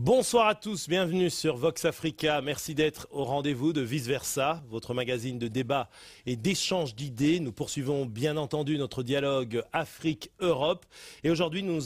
Bonsoir à tous, bienvenue sur Vox Africa. Merci d'être au rendez-vous de Vice Versa, votre magazine de débat et d'échange d'idées. Nous poursuivons bien entendu notre dialogue Afrique-Europe. Et aujourd'hui, nous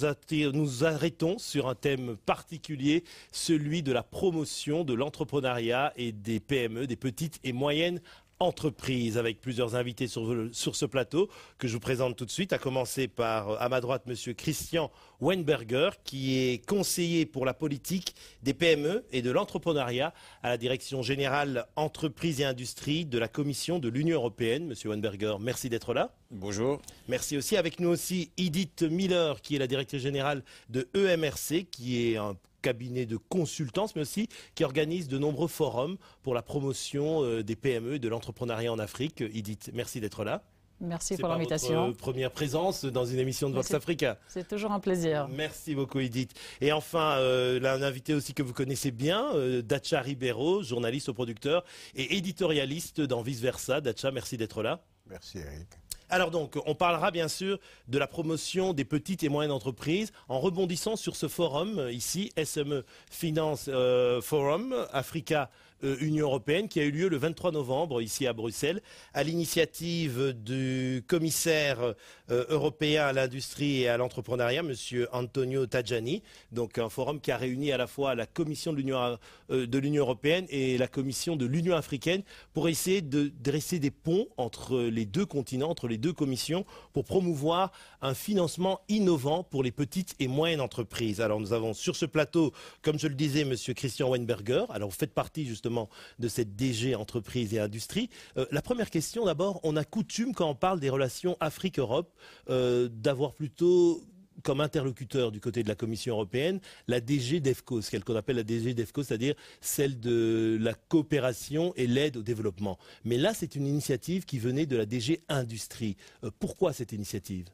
nous arrêtons sur un thème particulier, celui de la promotion de l'entrepreneuriat et des PME, des petites et moyennes entreprise avec plusieurs invités sur, sur, ce plateau que je vous présente tout de suite, à commencer par euh, à ma droite monsieur Christian Weinberger qui est conseiller pour la politique des PME et de l'entrepreneuriat à la direction générale entreprise et industrie de la Commission de l'Union européenne. Monsieur Weinberger, merci d'être là. Bonjour. Merci aussi avec nous aussi Edith Miller qui est la directrice générale de EMRC qui est un cabinet de consultance, mais aussi qui organise de nombreux forums pour la promotion euh, des PME et de l'entrepreneuriat en Afrique. Euh, Edith, merci d'être là. Merci pour l'invitation. Euh, première présence dans une émission de Vox Africa. C'est toujours un plaisir. Merci beaucoup, Edith. Et enfin, un invité aussi que vous connaissez bien, Dacha Ribeiro, journaliste au producteur et éditorialiste dans Vice Versa. Dacha, merci d'être là. Merci, Eric. Alors donc, on parlera bien sûr de la promotion des petites et moyennes entreprises en rebondissant sur ce forum euh, ici, SME Finance euh, Forum Africa euh, Union européenne qui a eu lieu le 23 novembre ici à Bruxelles à l'initiative du commissaire euh, européen à l'industrie et à l'entrepreneuriat, Monsieur Antonio Tajani. Donc un forum qui a réuni à la fois la Commission euh, de l'Union européenne et la Commission de l'Union africaine pour essayer de dresser des ponts entre les deux continents, entre les deux commissions, pour promouvoir un financement innovant pour les petites et moyennes entreprises. Alors nous avons sur ce plateau, comme je le disais, M. Christian Weinberger. Alors vous faites partie justement de cette DG entreprise et industrie. Euh, la première question d'abord, on a coutume quand on parle des relations Afrique-Europe euh, d'avoir plutôt comme interlocuteur du côté de la Commission européenne la DG DEFCO, ce qu'on appelle la DG DEFCO, c'est-à-dire celle de la coopération et l'aide au développement. Mais là, c'est une initiative qui venait de la DG Industrie. Euh, pourquoi cette initiative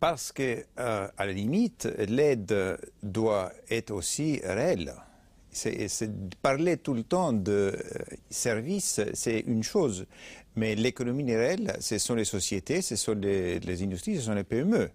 Parce que, euh, à la limite, l'aide doit être aussi réelle c'est parler tout le temps de euh, services, c'est une chose, mais l'économie réelle, ce sont les sociétés, ce sont les, industries, ce sont les PME.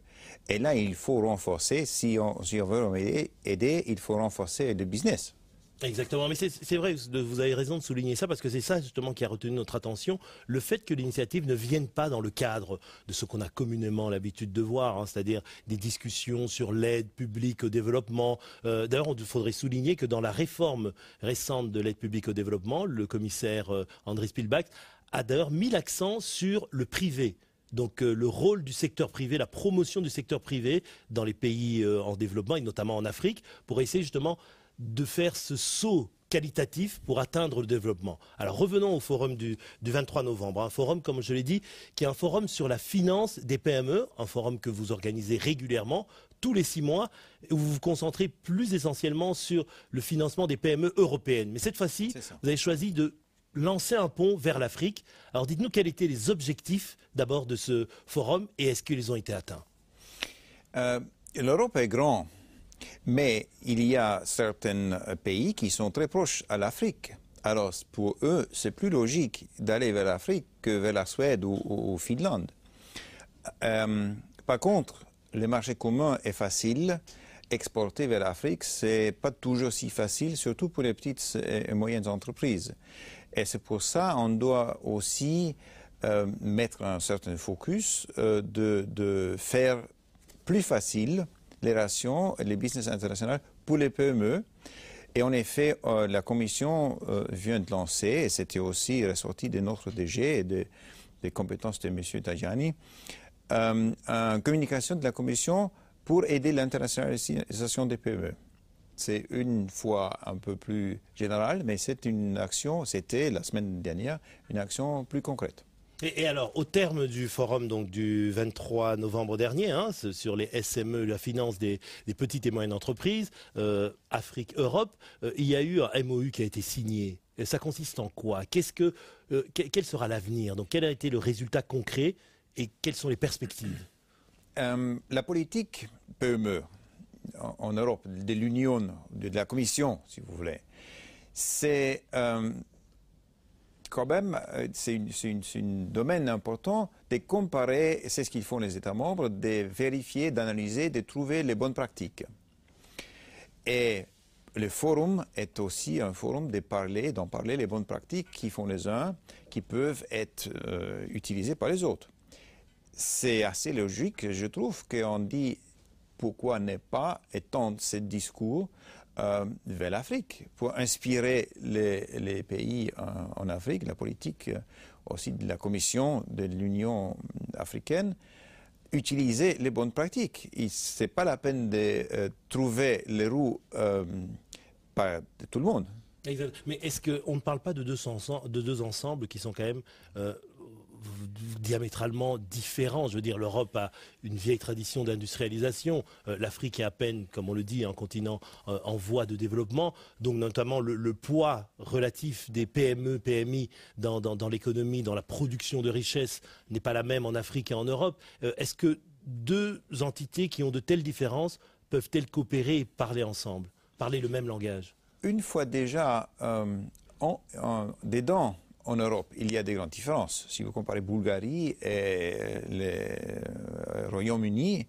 Et là, il faut renforcer, si on, veut aider, il faut renforcer le business. Exactement, mais c'est vrai, vous avez raison de souligner ça parce que c'est ça justement qui a retenu notre attention, le fait que l'initiative ne vienne pas dans le cadre de ce qu'on a communément l'habitude de voir, hein, c'est-à-dire des discussions sur l'aide publique au développement. Euh, d'ailleurs, il faudrait souligner que dans la réforme récente de l'aide publique au développement, le commissaire euh, André Spielbach a d'ailleurs mis l'accent sur le privé. Donc euh, le rôle du secteur privé, la promotion du secteur privé dans les pays en développement et notamment en Afrique pour essayer justement de faire ce saut qualitatif pour atteindre le développement. Alors revenons au forum du, 23 novembre, un forum, comme je l'ai dit, qui est un forum sur la finance des PME, un forum que vous organisez régulièrement, tous les six mois, où vous vous concentrez plus essentiellement sur le financement des PME européennes. Mais cette fois-ci, vous avez choisi de lancer un pont vers l'Afrique. Alors dites-nous quels étaient les objectifs d'abord de ce forum et est-ce qu'ils ont été atteints euh, L'Europe est grande mais il y a certains euh, pays qui sont très proches à l'Afrique. Alors pour eux, c'est plus logique d'aller vers l'Afrique que vers la Suède ou, ou, Finlande. Euh, par contre, le marché commun est facile. Exporter vers l'Afrique, n'est pas toujours si facile, surtout pour les petites et moyennes entreprises. Et c'est pour ça on doit aussi euh, mettre un certain focus de faire plus facile les rations, les business internationales pour les PME. Et en effet, euh, la Commission euh, vient de lancer, et c'était aussi ressorti de notre DG et de, des compétences de M. Tajani, euh, une communication de la Commission pour aider l'internationalisation des PME. C'est une fois un peu plus générale, mais c'est une action, c'était la semaine dernière, une action plus concrète. Et, alors, au terme du forum donc du 23 novembre dernier, hein, sur les SME, la finance des, petites et moyennes entreprises, euh, Afrique-Europe, euh, il y a eu un MOU qui a été signé. ça consiste en quoi euh, quel sera l'avenir quel a été le résultat concret et quelles sont les perspectives La politique PME en Europe, de l'Union, de la Commission, si vous voulez, c'est quand même, euh, c'est un domaine important de comparer, c'est ce qu'ils font les États membres, de vérifier, d'analyser, de trouver les bonnes pratiques. Et le forum est aussi un forum de parler, d'en parler les bonnes pratiques qui font les uns, qui peuvent être euh, utilisées par les autres. C'est assez logique, je trouve, qu'on dit pourquoi ne pas étendre ce discours euh, vers l'Afrique, pour inspirer les, pays euh, en, Afrique, la politique euh, aussi de la Commission de l'Union africaine, utiliser les bonnes pratiques. Ce n'est pas la peine de trouver les roues par tout le monde. Mais est-ce qu'on ne parle pas de deux, ensembles, de deux ensembles qui sont quand même diamétralement différents. Je veux dire, l'Europe a une vieille tradition d'industrialisation. Euh, L'Afrique est à peine, comme on le dit, un continent euh, en voie de développement. Donc, notamment, le, poids relatif des PME, PMI dans, l'économie, dans la production de richesses n'est pas la même en Afrique et en Europe. Euh, est-ce que deux entités qui ont de telles différences peuvent-elles coopérer et parler ensemble, parler le même langage Une fois déjà des dents en Europe, il y a des grandes différences. Si vous comparez Bulgarie et euh, le euh, Royaume-Uni,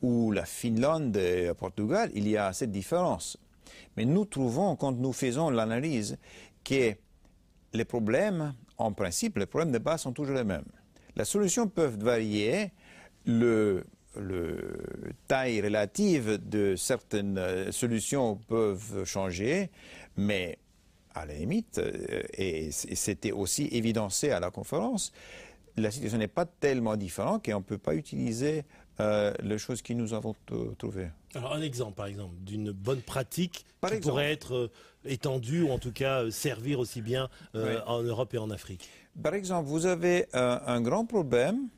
ou la Finlande et le Portugal, il y a cette différence. Mais nous trouvons, quand nous faisons l'analyse, que les problèmes, en principe, les problèmes de base sont toujours les mêmes. La solution peuvent varier, le, le taille relative de certaines euh, solutions peuvent changer, mais à la limite, euh, et c'était aussi évidencé à la conférence, la situation n'est pas tellement différente et on ne peut pas utiliser euh, les choses que nous avons trouvées. Alors un exemple, par exemple, d'une bonne pratique qui pourrait être euh, étendue ou en tout cas servir aussi bien en Europe et en Afrique. Par exemple, vous avez un grand problème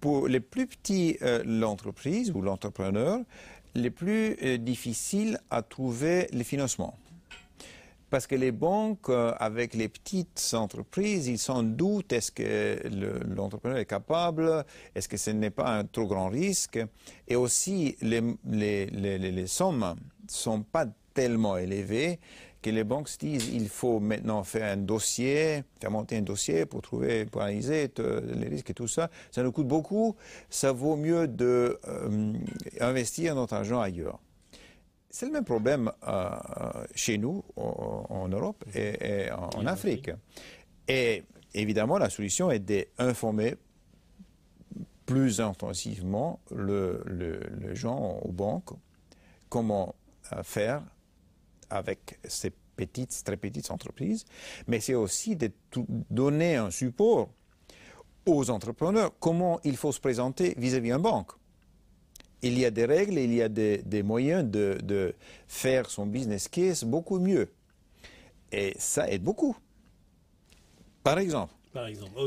pour les plus petits, l'entreprise ou l'entrepreneur, les plus difficiles à trouver les financements. Parce que les banques, euh, avec les petites entreprises, ils sont doutent est-ce que l'entrepreneur est capable, est-ce que ce n'est pas un trop grand risque. Et aussi, les, sommes ne sont pas tellement élevées que les banques se disent il faut maintenant faire un dossier, faire monter un dossier pour trouver, pour analyser euh, les risques et tout ça. Ça nous coûte beaucoup. Ça vaut mieux d'investir euh, notre argent ailleurs. C'est le même problème euh, chez nous, en, Europe et, en, Afrique. Et évidemment, la solution est d'informer plus intensivement le, le, les gens aux banques comment euh, faire avec ces petites, très petites entreprises, mais c'est aussi de tout donner un support aux entrepreneurs, comment il faut se présenter vis-à-vis d'une banque il y a des règles, il y a des, moyens de, faire son business case beaucoup mieux. Et ça aide beaucoup. Par exemple.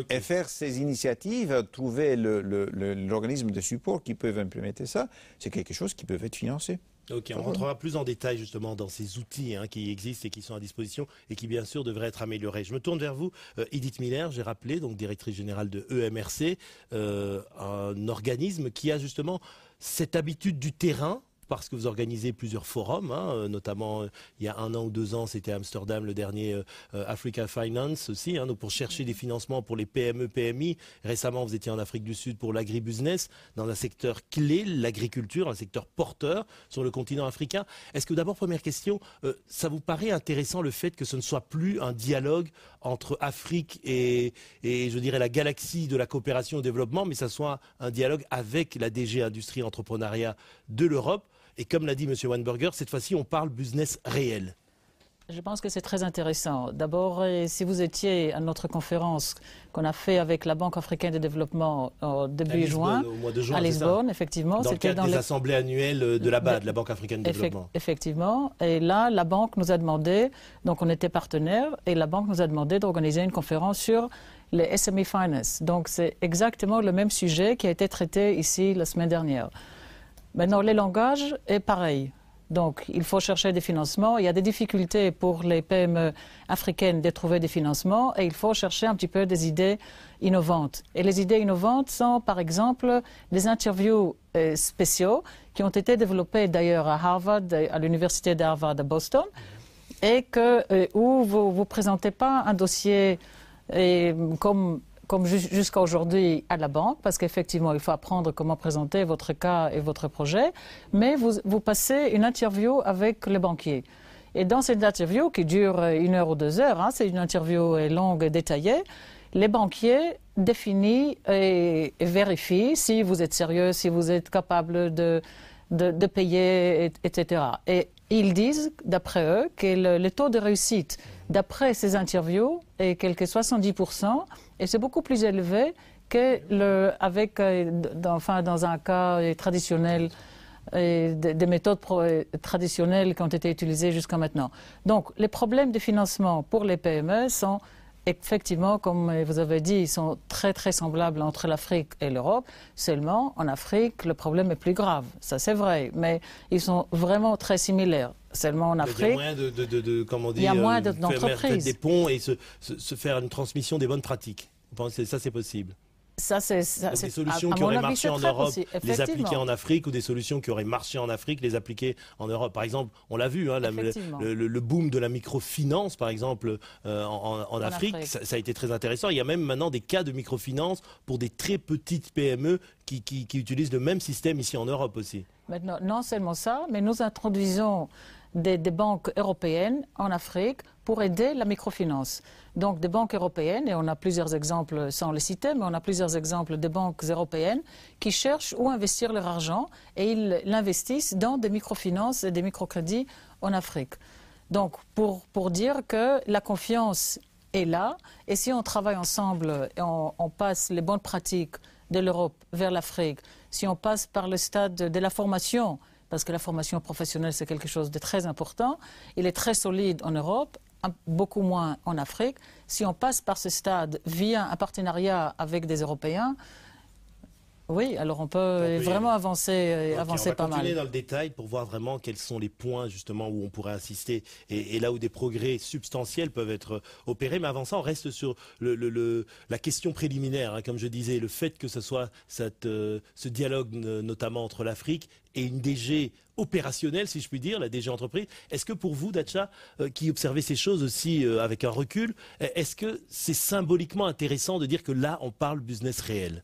Et faire ces initiatives, trouver l'organisme de support qui peut implémenter ça, c'est quelque chose qui peut être financé. Ok, on rentrera plus en détail justement dans ces outils hein, qui existent et qui sont à disposition et qui bien sûr devraient être améliorés. Je me tourne vers vous, euh, Edith Miller, j'ai rappelé, donc directrice générale de EMRC, euh, un organisme qui a justement cette habitude du terrain parce que vous organisez plusieurs forums, hein, euh, notamment euh, il y a un an ou deux ans, c'était Amsterdam, le dernier euh, Africa Finance aussi, hein, pour chercher des financements pour les PME, PMI. Récemment, vous étiez en Afrique du Sud pour l'agribusiness, dans un secteur clé, l'agriculture, un secteur porteur sur le continent africain. Est-ce que d'abord, première question, ça vous paraît intéressant le fait que ce ne soit plus un dialogue entre Afrique et, je dirais la galaxie de la coopération au développement, mais ça soit un dialogue avec la DG Industrie Entrepreneuriat de l'Europe. Et comme l'a dit M. Weinberger, cette fois-ci, on parle business réel. Je pense que c'est très intéressant. D'abord, euh, si vous étiez à notre conférence qu'on a fait avec la Banque africaine de développement euh, au début juin, à Lisbonne, effectivement, dans le cadre des assemblées annuelles euh, de la de... la Banque africaine de développement. Effectivement, et là, la banque nous a demandé, donc on était partenaire, et la banque nous a demandé d'organiser une conférence sur les SME finance. Donc c'est exactement le même sujet qui a été traité ici la semaine dernière. Maintenant, les langages est pareil. Donc, il faut chercher des financements. Il y a des difficultés pour les PME africaines de trouver des financements et il faut chercher un petit peu des idées innovantes. Et les idées innovantes sont, par exemple, des interviews euh, spéciaux qui ont été développées d'ailleurs à Harvard, à l'université d'Harvard à Boston, et que, euh, où vous ne présentez pas un dossier euh, comme comme jusqu'à aujourd'hui à la banque, parce qu'effectivement, il faut apprendre comment présenter votre cas et votre projet, mais vous, passez une interview avec le banquier. Et dans cette interview, qui dure une heure ou deux heures, hein, c'est une interview longue et détaillée, les banquiers définissent et vérifient si vous êtes sérieux, si vous êtes capable de, de, payer, etc. Et ils disent, d'après eux, que le taux de réussite d'après ces interviews, est quelque 70%, et c'est beaucoup plus élevé que le, avec, euh, dans, dans un cas euh, traditionnel, euh, et des méthodes traditionnelles qui ont été utilisées jusqu'à maintenant. Donc, les problèmes de financement pour les PME sont Effectivement, comme vous avez dit, ils sont très très semblables entre l'Afrique et l'Europe. Seulement, en Afrique, le problème est plus grave. Ça, c'est vrai. Mais ils sont vraiment très similaires seulement en Afrique. Il y a moins de, il y a moins euh, d'entreprises. des ponts et se, faire une transmission des bonnes pratiques. Vous pensez ça, c'est possible ça, c'est des solutions qui auraient marché en Europe, les appliquer en Afrique, ou des solutions qui auraient marché en Afrique, les appliquer en Europe. Par exemple, on l'a vu, hein, le, boom de la microfinance, par exemple, euh, en, Afrique, Ça, a été très intéressant. Il y a même maintenant des cas de microfinance pour des très petites PME qui, utilisent le même système ici en Europe aussi. non seulement ça, mais nous introduisons des banques européennes en Afrique pour aider la microfinance. Donc des banques européennes, et on a plusieurs exemples sans les citer, mais on a plusieurs exemples de banques européennes qui cherchent où investir leur argent et ils l'investissent dans des microfinances et des microcrédits en Afrique. Donc pour, pour dire que la confiance est là et si on travaille ensemble et on passe les bonnes pratiques de l'Europe vers l'Afrique, si on passe par le stade de la formation, parce que la formation professionnelle, c'est quelque chose de très important. Il est très solide en Europe beaucoup moins en Afrique. Si on passe par ce stade via un partenariat avec des Européens, oui, alors on peut, vraiment avancer, euh, pas avancer on va continuer dans le détail pour voir vraiment quels sont les points justement où on pourrait insister et, là où des progrès substantiels peuvent être euh, opérés. Mais avant ça, on reste sur la question préliminaire, hein. comme je disais, le fait que ce soit euh, ce dialogue notamment entre l'Afrique et une DG opérationnelle, si je puis dire, la DG entreprise. Est-ce que pour vous, Dacha, qui observez ces choses aussi avec un recul, est-ce que c'est symboliquement intéressant de dire que là, on parle business réel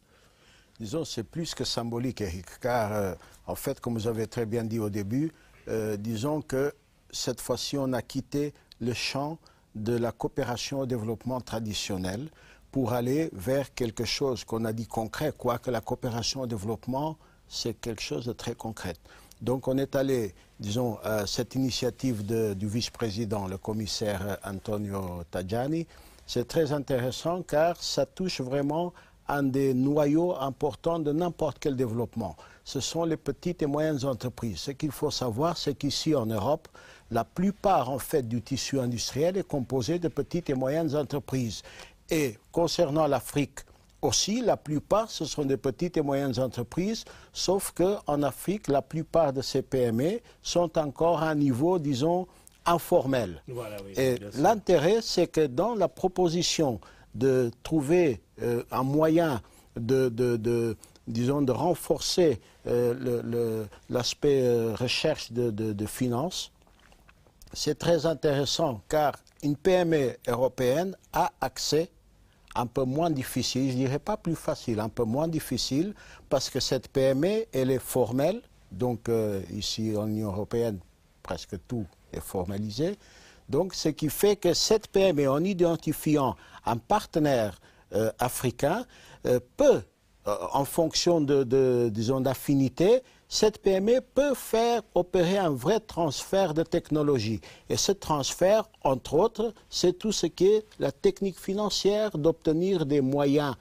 disons, c'est plus que symbolique, Eric, car euh, en fait, comme vous avez très bien dit au début, euh, disons que cette fois-ci, on a quitté le champ de la coopération au développement traditionnel pour aller vers quelque chose qu'on a dit concret, quoique la coopération au développement, c'est quelque chose de très concret. Donc on est allé, disons, à cette initiative du vice-président, le commissaire Antonio Tajani, c'est très intéressant car ça touche vraiment un des noyaux importants de n'importe quel développement. Ce sont les petites et moyennes entreprises. Ce qu'il faut savoir, c'est qu'ici en Europe, la plupart en fait du tissu industriel est composé de petites et moyennes entreprises. Et concernant l'Afrique aussi, la plupart, ce sont des petites et moyennes entreprises, sauf qu'en Afrique, la plupart de ces PME sont encore à un niveau, disons, informel. et l'intérêt, c'est que dans la proposition de trouver euh, un moyen de, disons, de renforcer euh, l'aspect euh, recherche de, de finances, c'est très intéressant car une PME européenne a accès un peu moins difficile, je dirais pas plus facile, un peu moins difficile, parce que cette PME, elle est formelle, donc ici en Union européenne, presque tout est formalisé, donc ce qui fait que cette PME, en identifiant un partenaire euh, africain euh, peut, euh, en fonction de, disons, d'affinités, cette PME peut faire opérer un vrai transfert de technologie. Et ce transfert, entre autres, c'est tout ce qui est la technique financière d'obtenir des moyens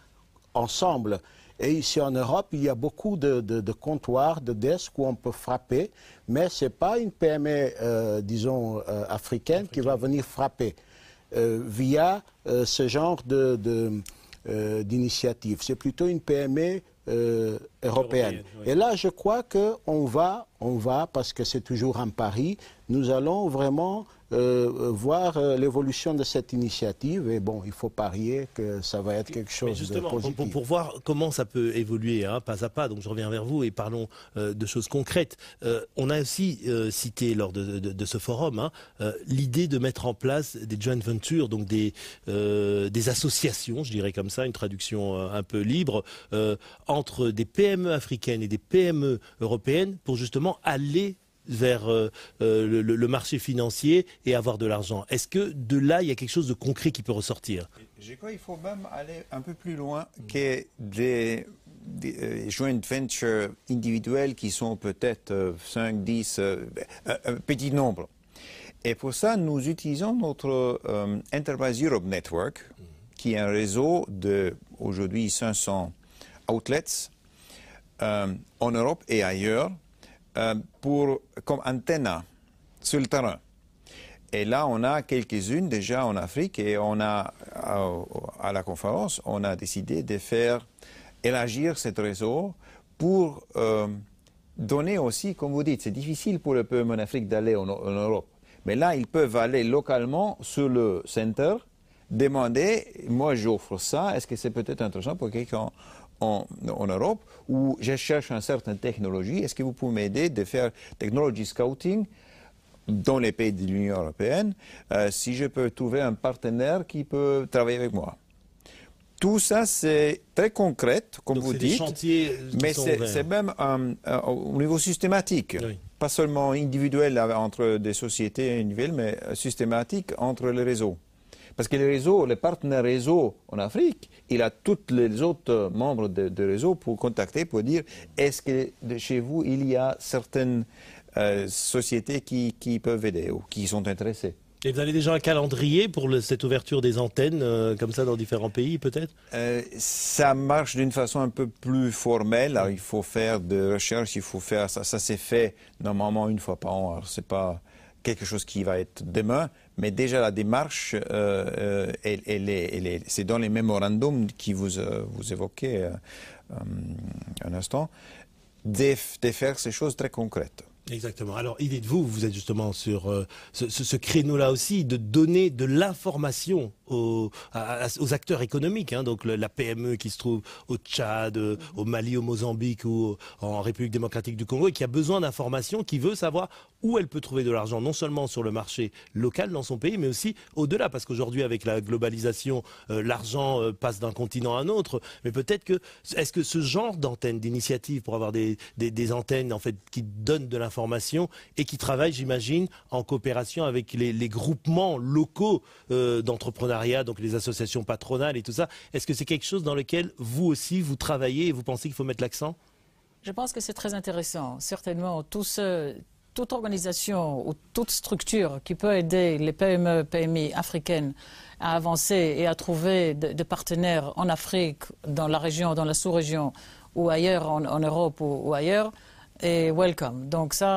ensemble. Et ici en Europe, il y a beaucoup de, de, de comptoirs, de desks où on peut frapper, mais ce n'est pas une PME, disons, africaine qui va venir frapper. Euh, via euh, ce genre d'initiative. De, euh, d'initiative, C'est plutôt une PME européenne. Et là, je crois qu'on va, on va, parce que c'est toujours un Paris, nous allons vraiment euh, euh, voir euh, l'évolution de cette initiative. Et bon, il faut parier que ça va être quelque chose de positif. Pour, pour, voir comment ça peut évoluer, hein, pas à pas, donc je reviens vers vous et parlons de choses concrètes. on a aussi cité lors de, ce forum hein, l'idée de mettre en place des joint ventures, donc des, des associations, je dirais comme ça, une traduction un peu libre, entre des PME africaines et des PME européennes pour justement aller vers euh, euh, le, marché financier et avoir de l'argent. Est-ce que de là, il y a quelque chose de concret qui peut ressortir Je crois qu'il faut même aller un peu plus loin que des, euh, joint ventures individuels qui sont peut-être 5, 10, un petit nombre. Et pour ça, nous utilisons notre Enterprise Europe Network, qui est un réseau de aujourd'hui 500 outlets en Europe et ailleurs euh, pour, comme antenne sur le terrain. Et là, on a quelques-unes déjà en Afrique et on a, euh, à, la conférence, on a décidé de faire élargir ce réseau pour euh, donner aussi, comme vous dites, c'est difficile pour le peuple en Afrique d'aller en, Europe. Mais là, ils peuvent aller localement sur le centre, demander, moi j'offre ça, est-ce que c'est peut-être intéressant pour quelqu'un en, Europe où je cherche une certaine technologie. Est-ce que vous pouvez m'aider de faire technology scouting dans les pays de l'Union européenne euh, si je peux trouver un partenaire qui peut travailler avec moi tout ça, c'est très concret, comme vous dites, euh, mais c'est même euh, au niveau systématique, pas seulement individuel entre des sociétés individuelles, mais systématique entre les réseaux. Parce que le réseau, le partenaire réseau en Afrique, il a tous les autres membres de, réseau pour contacter, pour dire est-ce que de chez vous, il y a certaines euh, sociétés qui, peuvent aider ou qui sont intéressées et vous avez déjà un calendrier pour cette ouverture des antennes, euh, comme ça, dans différents pays, peut-être euh, Ça marche d'une façon un peu plus formelle. il faut faire des recherches, il faut faire ça. Ça s'est fait normalement une fois par an. ce n'est pas quelque chose qui va être demain, mais déjà la démarche, euh, euh, c'est dans les mémorandums qui vous, euh, vous évoquez un instant, de, faire ces choses très concrètes. Exactement. Alors, il est de vous, vous êtes justement sur ce, créneau-là aussi, de donner de l'information aux, acteurs économiques, hein. donc la PME qui se trouve au Tchad, au Mali, au Mozambique ou en République démocratique du Congo, et qui a besoin d'informations, qui veut savoir où elle peut trouver de l'argent, non seulement sur le marché local dans son pays, mais aussi au-delà, parce qu'aujourd'hui, avec la globalisation, euh, l'argent euh, passe d'un continent à un autre. Mais peut-être que, est-ce que ce genre d'antenne, d'initiative pour avoir des, antennes en fait qui donnent de l'information et qui travaillent, j'imagine, en coopération avec les, groupements locaux euh, d'entrepreneuriat, donc les associations patronales et tout ça, est-ce que c'est quelque chose dans lequel vous aussi vous travaillez et vous pensez qu'il faut mettre l'accent je pense que c'est très intéressant. Certainement, tous ceux, toute organisation ou toute structure qui peut aider les PME, PMI africaines à avancer et à trouver des de partenaires en Afrique, dans la région, dans la sous-région ou ailleurs, en, Europe ou, ailleurs, est welcome. Donc ça,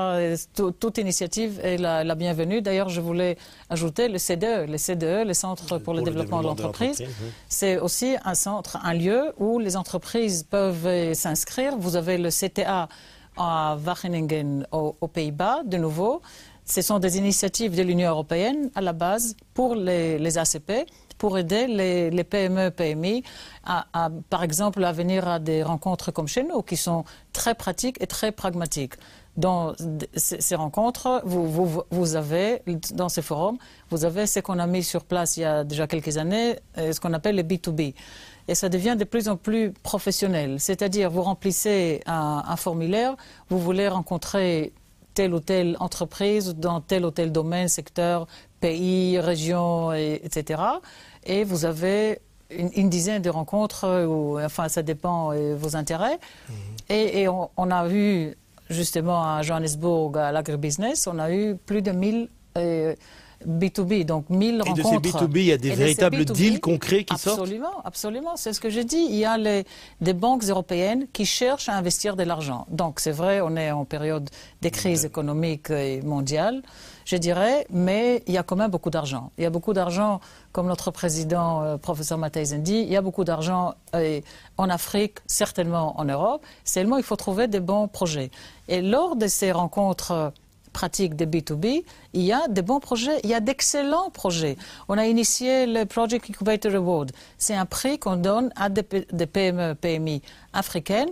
toute initiative est la, bienvenue. D'ailleurs, je voulais ajouter le CDE, le CDE, les Centres pour, le, développement, développement de l'entreprise. C'est aussi un centre, un lieu où les entreprises peuvent euh, s'inscrire. Vous avez le CTA à Wageningen aux, Pays-Bas, de nouveau. Ce sont des initiatives de l'Union européenne à la base pour les, ACP, pour aider les, PME, PMI, à, par exemple, à venir à des rencontres comme chez nous, qui sont très pratiques et très pragmatiques. Dans ces rencontres, vous, vous, vous avez, dans ces forums, vous avez ce qu'on a mis sur place il y a déjà quelques années, euh, ce qu'on appelle le B2B et ça devient de plus en plus professionnel. C'est-à-dire, vous remplissez un, formulaire, vous voulez rencontrer telle ou telle entreprise dans tel ou tel domaine, secteur, pays, région, etc. Et vous avez une, dizaine de rencontres, ou enfin ça dépend de euh, vos intérêts. Mhm. Et, on, a eu justement à Johannesburg, à l'agribusiness, on a eu plus de 1000 euh, B2B, donc 1000 rencontres. Et de ces B2B, il y a des véritables deals concrets qui sortent Absolument, absolument. C'est ce que j'ai dit. Il y a des banques européennes qui cherchent à investir de l'argent. Donc, c'est vrai, on est en période de mm. crise économique et mondiale, je dirais, mais il y a quand même beaucoup d'argent. Il y a beaucoup d'argent, comme notre président, euh, professeur professeur Mathieu dit, il y a beaucoup d'argent euh, en Afrique, certainement en Europe. Seulement, il faut trouver des bons projets. Et lors de ces rencontres pratique de B2B, il y a de bons projets, il y a d'excellents projets. On a initié le Project Incubator Award. C'est un prix qu'on donne à des, PME, PMI africaines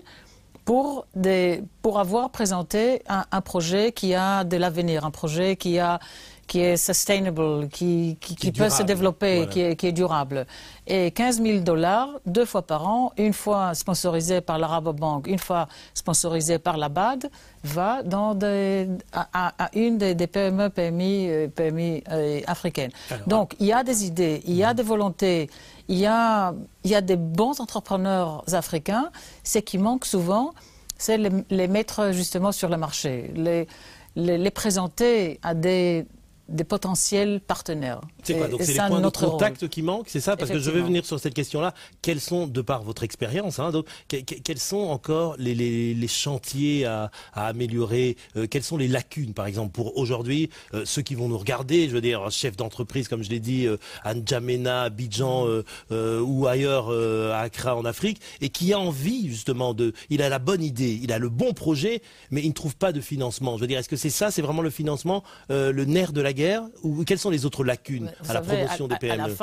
pour, des, pour avoir présenté un projet qui a de l'avenir, un projet qui a qui est sustainable, qui, qui, peut se développer, qui, est, qui, est, durable. Et 15 000 dollars, deux fois par an, une fois sponsorisé par la Rabobank, une fois sponsorisé par la BAD, va dans des, à, une des, PME, euh, euh, africaines. Donc, il y a des idées, il y a des volontés, il y a, il y a des bons entrepreneurs africains. Ce qui manque souvent, c'est les, mettre justement sur le marché, les, les présenter à des des potentiels partenaires. C'est quoi Donc c'est les points de contact qui manque, c'est ça Parce que je vais venir sur cette question-là. Quels sont, de par votre expérience, hein, donc, quels sont encore les, chantiers à, améliorer euh, Quelles sont les lacunes, par exemple, pour aujourd'hui euh, ceux qui vont nous regarder Je veux dire, chef d'entreprise, comme je l'ai dit, euh, à N'Djamena, à euh, ou ailleurs, à Accra en Afrique, et qui a envie justement de... Il a la bonne idée, il a le bon projet, mais il ne trouve pas de financement. Je veux dire, est-ce que c'est ça, c'est vraiment le financement, le nerf de la guerre ou quelles sont les autres lacunes à la promotion des PME À la e?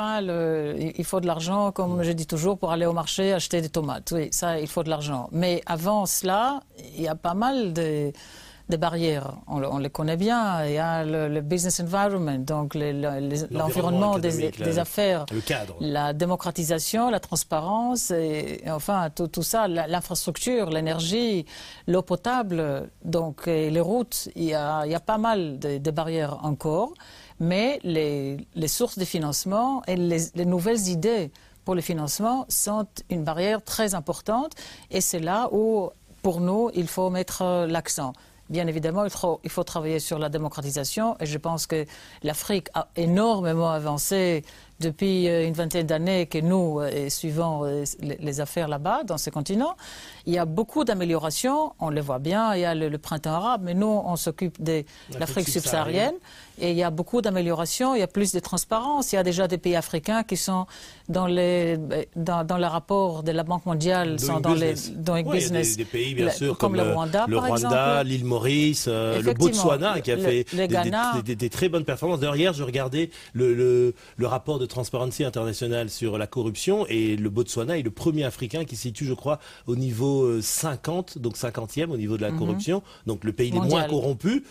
fin, il faut de l'argent, comme je dis toujours, pour aller au marché acheter des tomates. Oui, ça, il faut de l'argent. Mais avant cela, il y a pas mal de des barrières. On, les connaît bien. Il y a le, business environment, donc l'environnement des, affaires, la démocratisation, la transparence, et, enfin tout, ça, l'infrastructure, l'énergie, l'eau potable, donc les routes. Il y a, pas mal de, barrières encore, mais les, sources de financement et les, les nouvelles idées pour le financement sont une barrière très importante et c'est là où, pour nous, il faut mettre l'accent bien évidemment, il faut, travailler sur la démocratisation. Et je pense que l'Afrique a énormément avancé depuis euh, une vingtaine d'années que nous euh, suivons euh, les affaires là-bas, dans ce continent. Il y a beaucoup d'améliorations, on le voit bien, il y a le, printemps arabe, mais nous, on s'occupe de l'Afrique subsaharienne, et il y a beaucoup d'améliorations, il y a plus de transparence, il y a déjà des pays africains qui sont dans, les, dans, dans le rapport de la Banque mondiale, sont dans les business. pays, bien sûr, comme, le Rwanda, Rwanda, l'île Maurice, le Botswana, qui a fait des, très bonnes performances. D'ailleurs, hier, je regardais le, le rapport de Transparency International sur la corruption et le Botswana est le premier africain qui se situe, je crois, au niveau 50, euh, donc 50e au niveau de la mhm. corruption. Donc le pays est moins corrompu mhm.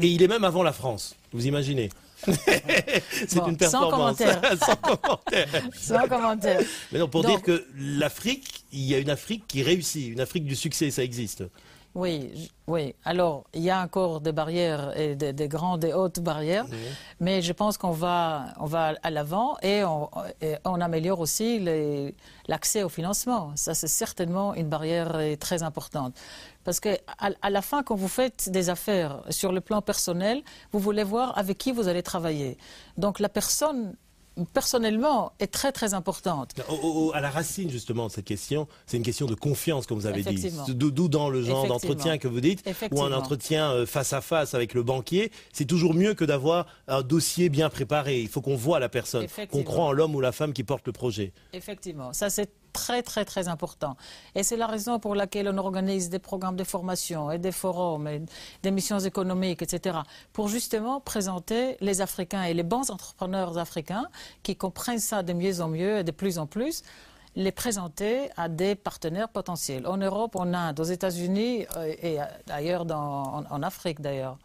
et, il est même avant la France. Vous imaginez c'est une performance. Sans commentaire. sans commentaire. Mais non, pour dire que l'Afrique, il y a une Afrique qui réussit, une Afrique du succès, ça existe. Oui, oui. Alors, il y a encore des barrières, et des, grandes et hautes barrières, mais je pense qu'on va, on va à l'avant et, on, améliore aussi l'accès au financement. Ça, c'est certainement une barrière très importante. Parce que à, la fin, quand vous faites des affaires sur le plan personnel, vous voulez voir avec qui vous allez travailler. Donc, la personne personnellement, est très très importante. à la racine, justement, de cette question, c'est une question de confiance, comme vous avez dit. D'où dans le genre d'entretien que vous dites, ou un entretien euh, face à face avec le banquier, c'est toujours mieux que d'avoir un dossier bien préparé. Il faut qu'on voit la personne, qu'on croit en l'homme ou la femme qui porte le projet. Effectivement, ça c'est très très très important. Et c'est la raison pour laquelle on organise des programmes de formation et des forums et des missions économiques, etc. pour justement présenter les Africains et les bons entrepreneurs africains qui comprennent ça de mieux en mieux et de plus en plus les présenter à des partenaires potentiels. En Europe, en Inde, aux États-Unis euh, et d'ailleurs en Afrique d'ailleurs.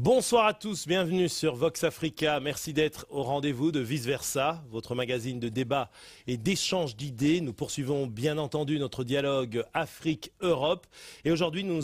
Bonsoir à tous, bienvenue sur Vox Africa. Merci d'être au rendez-vous de Vice Versa, votre magazine de débat et d'échange d'idées. Nous poursuivons bien entendu notre dialogue Afrique-Europe. Et aujourd'hui, nous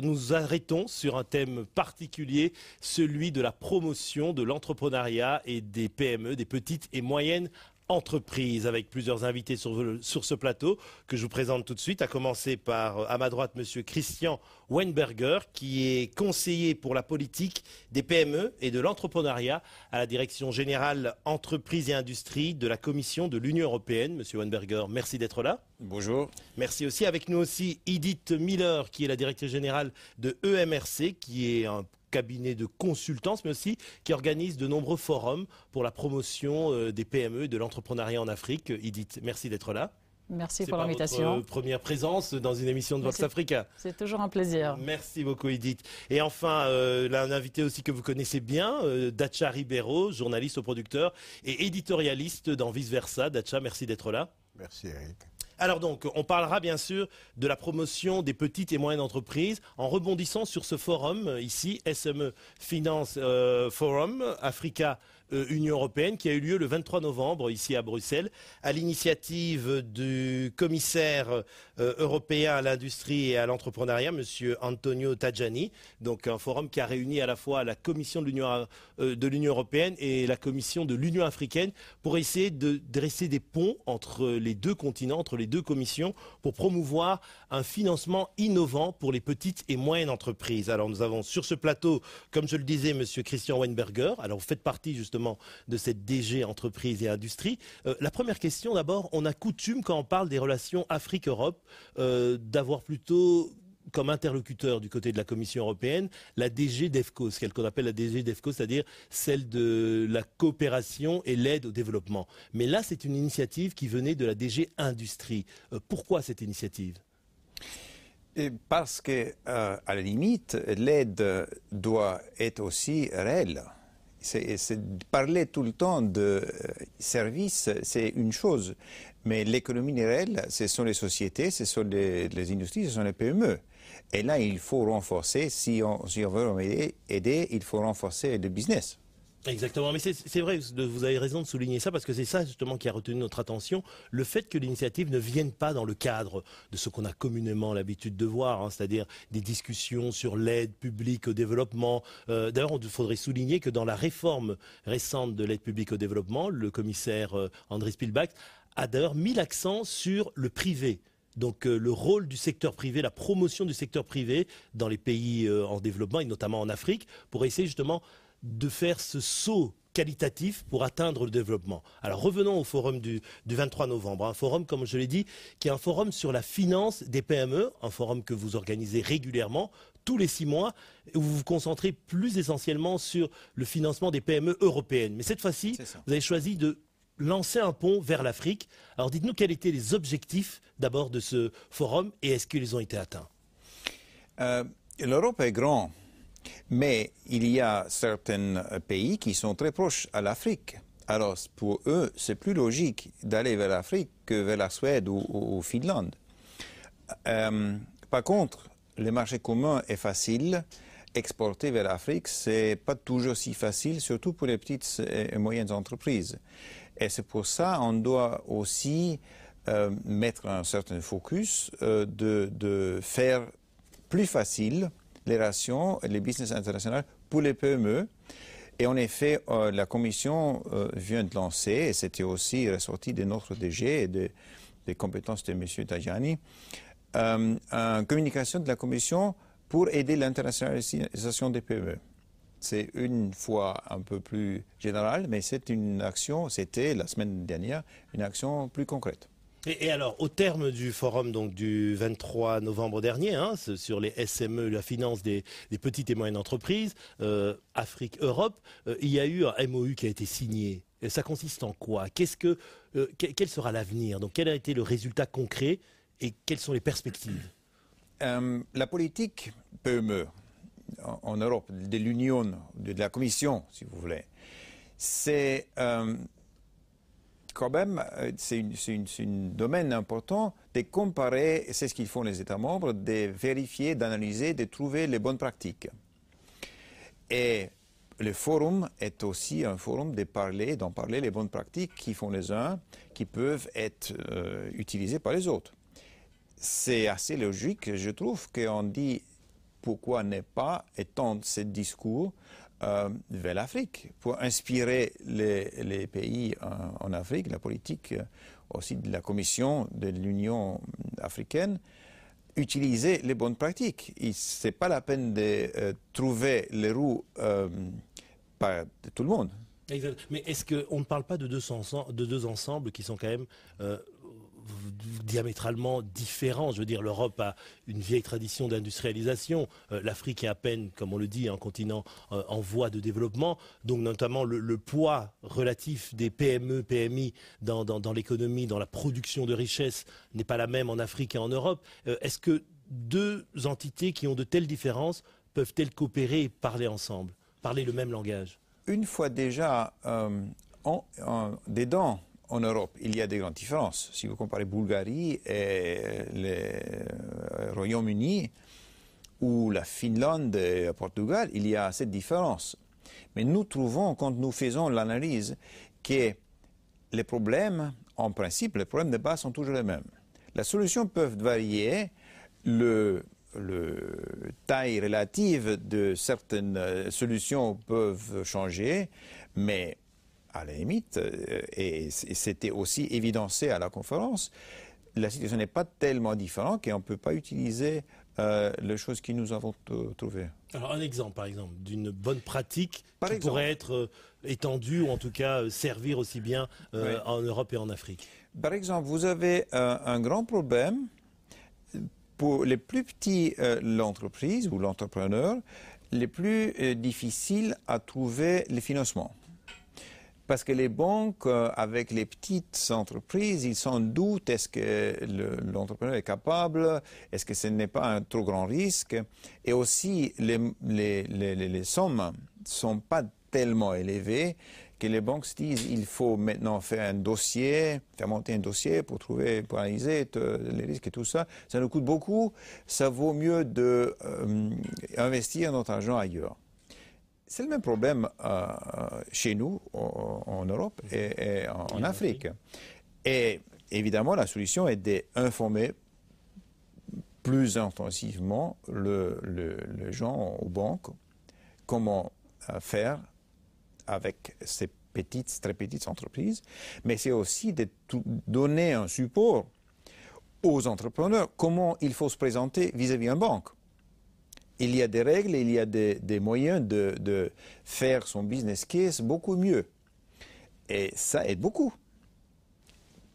nous arrêtons sur un thème particulier, celui de la promotion de l'entrepreneuriat et des PME, des petites et moyennes entreprise avec plusieurs invités sur, sur, ce plateau que je vous présente tout de suite, à commencer par euh, à ma droite monsieur Christian Weinberger qui est conseiller pour la politique des PME et de l'entrepreneuriat à la direction générale entreprise et industrie de la commission de l'Union européenne. Monsieur Weinberger, merci d'être là. Bonjour. Merci aussi avec nous aussi Edith Miller qui est la directrice générale de EMRC qui est un cabinet de consultance, mais aussi qui organise de nombreux forums pour la promotion euh, des PME et de l'entrepreneuriat en Afrique. Euh, Edith, merci d'être là. Merci pour l'invitation. Euh, première présence dans une émission de Vox Africa. C'est toujours un plaisir. Merci beaucoup, Edith. Et enfin, un invité aussi que vous connaissez bien, Dacha Ribeiro, journaliste au producteur et éditorialiste dans Vice Versa. Dacha, merci d'être là. Merci, Eric. Alors donc, on parlera bien sûr de la promotion des petites et moyennes entreprises en rebondissant sur ce forum ici, SME Finance euh, Forum Africa euh, Union européenne qui a eu lieu le 23 novembre ici à Bruxelles à l'initiative du commissaire euh, européen à l'industrie et à l'entrepreneuriat, Monsieur Antonio Tajani. Donc un forum qui a réuni à la fois la commission euh, de l'Union européenne et la commission de l'Union africaine pour essayer de dresser des ponts entre les deux continents, entre les deux commissions, pour promouvoir un financement innovant pour les petites et moyennes entreprises. Alors nous avons sur ce plateau, comme je le disais, Monsieur Christian Weinberger. Alors vous faites partie justement de cette DG entreprise et industrie. Euh, la première question d'abord, on a coutume quand on parle des relations Afrique-Europe euh, d'avoir plutôt comme interlocuteur du côté de la Commission européenne la DG DEFCO, ce qu'on appelle la DG DEFCO, c'est-à-dire celle de la coopération et l'aide au développement. Mais là, c'est une initiative qui venait de la DG Industrie. Euh, pourquoi cette initiative Parce que, à la limite, l'aide doit être aussi réelle c'est parler tout le temps de euh, services, c'est une chose, mais l'économie réelle, ce sont les sociétés, ce sont les, industries, ce sont les PME. Et là, il faut renforcer, si on, veut aider, il faut renforcer le business. Exactement, mais c'est vrai, vous avez raison de souligner ça parce que c'est ça justement qui a retenu notre attention, le fait que l'initiative ne vienne pas dans le cadre de ce qu'on a communément l'habitude de voir, hein, c'est-à-dire des discussions sur l'aide publique au développement. Euh, d'ailleurs, il faudrait souligner que dans la réforme récente de l'aide publique au développement, le commissaire euh, André Spielbach a d'ailleurs mis l'accent sur le privé. Donc euh, le rôle du secteur privé, la promotion du secteur privé dans les pays en développement et notamment en Afrique pour essayer justement de faire ce saut qualitatif pour atteindre le développement. Alors revenons au forum du, 23 novembre, hein. un forum, comme je l'ai dit, qui est un forum sur la finance des PME, un forum que vous organisez régulièrement, tous les six mois, où vous vous concentrez plus essentiellement sur le financement des PME européennes. Mais cette fois-ci, vous avez choisi de lancer un pont vers l'Afrique. Alors dites-nous quels étaient les objectifs d'abord de ce forum et est-ce qu'ils ont été atteints euh, L'Europe est grande mais il y a certains euh, pays qui sont très proches à l'Afrique. Alors pour eux, c'est plus logique d'aller vers l'Afrique que vers la Suède ou, ou, Finlande. Euh, par contre, le marché commun est facile. Exporter vers l'Afrique, n'est pas toujours si facile, surtout pour les petites et moyennes entreprises. Et c'est pour ça qu'on doit aussi euh, mettre un certain focus de, faire plus facile les rations, les business international pour les PME. Et en effet, euh, la Commission euh, vient de lancer, et c'était aussi ressorti de notre DG et des compétences de M. Tajani, euh, une communication de la Commission pour aider l'internationalisation des PME. C'est une fois un peu plus générale, mais c'est une action, c'était la semaine dernière, une action plus concrète. Et, alors, au terme du forum donc du 23 novembre dernier, hein, sur les SME, la finance des, petites et moyennes entreprises, euh, Afrique-Europe, euh, il y a eu un MOU qui a été signé. Et ça consiste en quoi euh, que quel sera l'avenir Donc, quel a été le résultat concret et quelles sont les perspectives La politique PME en, Europe, de l'Union, de la Commission, si vous voulez, c'est quand même, euh, c'est un domaine important de comparer, c'est ce qu'ils font les États membres, de vérifier, d'analyser, de trouver les bonnes pratiques. Et le forum est aussi un forum de parler, d'en parler les bonnes pratiques qu'ils font les uns, qui peuvent être euh, utilisées par les autres. C'est assez logique, je trouve, qu'on dit pourquoi ne pas étendre ce discours euh, vers l'Afrique, pour inspirer les, pays en, Afrique, la politique euh, aussi de la Commission de l'Union africaine, utiliser les bonnes pratiques. Ce n'est pas la peine de euh, trouver les roues par tout le monde. Mais est-ce qu'on ne parle pas de de deux ensembles qui sont quand même diamétralement différents. Je veux dire, l'Europe a une vieille tradition d'industrialisation. Euh, L'Afrique est à peine, comme on le dit, un continent euh, en voie de développement. Donc, notamment, le, poids relatif des PME, PMI dans, l'économie, dans la production de richesses n'est pas la même en Afrique et en Europe. Euh, est-ce que deux entités qui ont de telles différences peuvent-elles coopérer et parler ensemble, parler le même langage Une fois déjà des dents en Europe, il y a des grandes différences. Si vous comparez Bulgarie et euh, le euh, Royaume-Uni, ou la Finlande et le Portugal, il y a cette différence. Mais nous trouvons, quand nous faisons l'analyse, que les problèmes, en principe, les problèmes de base sont toujours les mêmes. La solution peut varier, le, le taille relative de certaines euh, solutions peuvent changer, mais à la limite, euh, et c'était aussi évidencé à la conférence, la situation n'est pas tellement différente et on ne peut pas utiliser euh, les choses que nous avons trouvées. Alors un exemple, par exemple, d'une bonne pratique qui pourrait être euh, étendue ou en tout cas servir aussi bien en Europe et en Afrique. Par exemple, vous avez un grand problème pour les plus petits, l'entreprise ou l'entrepreneur, les plus difficiles à trouver les financements. Parce que les banques, euh, avec les petites entreprises, ils s'en doutent. doute est-ce que l'entrepreneur est capable, est-ce que ce n'est pas un trop grand risque. Et aussi, les, sommes ne sont pas tellement élevées que les banques se disent il faut maintenant faire un dossier, faire monter un dossier pour trouver, pour analyser euh, les risques et tout ça. Ça nous coûte beaucoup. Ça vaut mieux de euh, investir notre argent ailleurs. C'est le même problème euh, chez nous, en, Europe et, en, Afrique. Et évidemment, la solution est d'informer plus intensivement le, le, gens aux banques comment euh, faire avec ces petites, très petites entreprises, mais c'est aussi de tout donner un support aux entrepreneurs, comment il faut se présenter vis-à-vis d'une banque il y a des règles, il y a des, moyens de, faire son business case beaucoup mieux. Et ça aide beaucoup.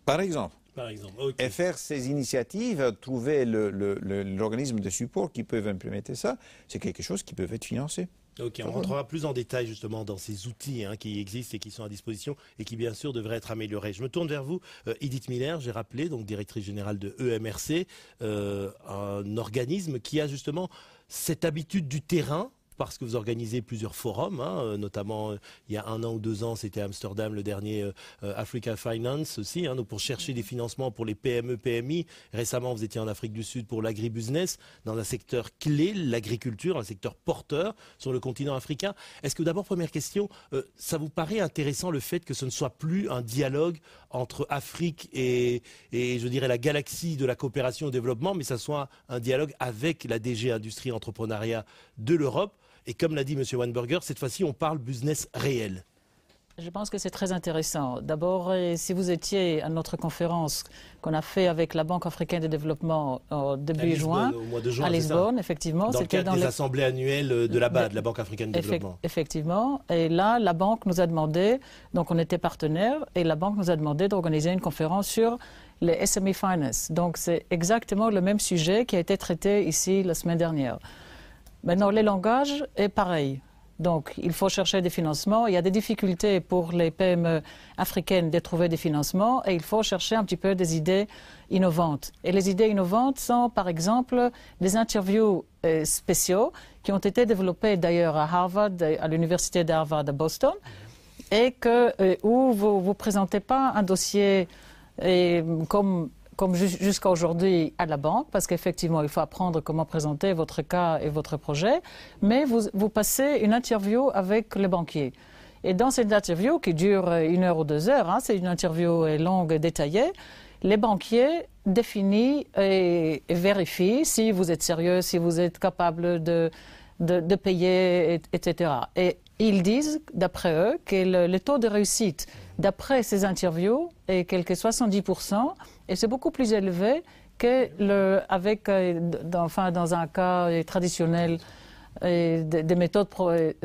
Par exemple. Par exemple Et faire ces initiatives, trouver l'organisme de support qui peut implémenter ça, c'est quelque chose qui peut être financé. Ok, on rentrera plus en détail justement dans ces outils hein, qui existent et qui sont à disposition et qui bien sûr devraient être améliorés. Je me tourne vers vous, euh, Edith Miller, j'ai rappelé, donc directrice générale de EMRC, euh, un organisme qui a justement cette habitude du terrain parce que vous organisez plusieurs forums, hein, euh, notamment euh, il y a un an ou deux ans, c'était Amsterdam, le dernier euh, Africa Finance aussi, hein, pour chercher des financements pour les PME, PMI. Récemment, vous étiez en Afrique du Sud pour l'agribusiness, dans un secteur clé, l'agriculture, un secteur porteur sur le continent africain. Est-ce que d'abord, première question, ça vous paraît intéressant le fait que ce ne soit plus un dialogue entre Afrique et, je dirais la galaxie de la coopération au développement, mais ça soit un dialogue avec la DG Industrie Entrepreneuriat de l'Europe. Et comme l'a dit M. Weinberger, cette fois-ci, on parle business réel. Je pense que c'est très intéressant. D'abord, euh, si vous étiez à notre conférence qu'on a fait avec la Banque africaine de développement euh, au début juin, à Lisbonne, effectivement, dans le cadre des les... assemblées annuelles euh, de la BAD, de... la Banque africaine de développement. Effectivement, et là, la banque nous a demandé, donc on était partenaire, et la banque nous a demandé d'organiser une conférence sur les SME finance. Donc c'est exactement le même sujet qui a été traité ici la semaine dernière. Maintenant, les langages est pareil. Donc, il faut chercher des financements. Il y a des difficultés pour les PME africaines de trouver des financements et il faut chercher un petit peu des idées innovantes. Et les idées innovantes sont, par exemple, des interviews euh, spéciaux qui ont été développées d'ailleurs à Harvard, euh, à l'université d'Harvard à Boston, et que, euh, où vous ne présentez pas un dossier comme comme jusqu'à aujourd'hui à la banque, parce qu'effectivement, il faut apprendre comment présenter votre cas et votre projet, mais vous, passez une interview avec le banquier. Et dans cette interview, qui dure une heure ou deux heures, hein, c'est une interview longue et détaillée, les banquiers définissent et, vérifient si vous êtes sérieux, si vous êtes capable de, de, payer, etc ils disent, d'après eux, que le, taux de réussite, d'après ces interviews, est quelque 70%, et c'est beaucoup plus élevé que avec, euh, dans, dans un cas euh, traditionnel, euh, des, méthodes